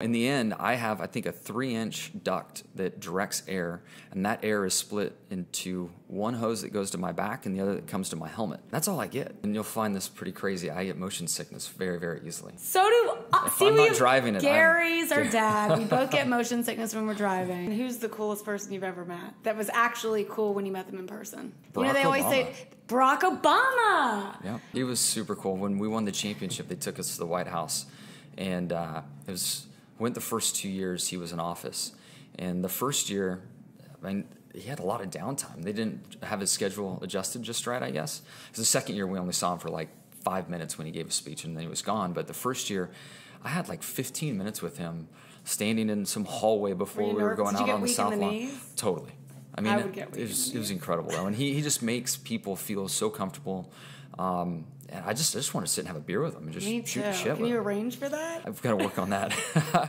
In the end, I have, I think, a three inch duct that directs air, and that air is split into one hose that goes to my back and the other that comes to my helmet. That's all I get. And you'll find this pretty crazy. I get motion sickness very, very easily. So do uh, see, I'm driving it. Gary's our dad. We both get motion sickness when we're driving. Who's the coolest person you've ever met that was actually cool when you met them in person? Barack you know, they always Obama. say, Barack Obama. Yeah, he was super cool. When we won the championship, they took us to the White House, and uh, it was went the first two years he was in office. And the first year, I mean, he had a lot of downtime. They didn't have his schedule adjusted just right, I guess. The second year, we only saw him for like five minutes when he gave a speech and then he was gone. But the first year, I had like 15 minutes with him standing in some hallway before were we were going out on the South Lawn. Totally. I mean, I it, it, was, it was incredible, though. And he, he just makes people feel so comfortable. Um, and I just I just want to sit and have a beer with him and just shoot the shit. Can you him. arrange for that? I've got to work on that.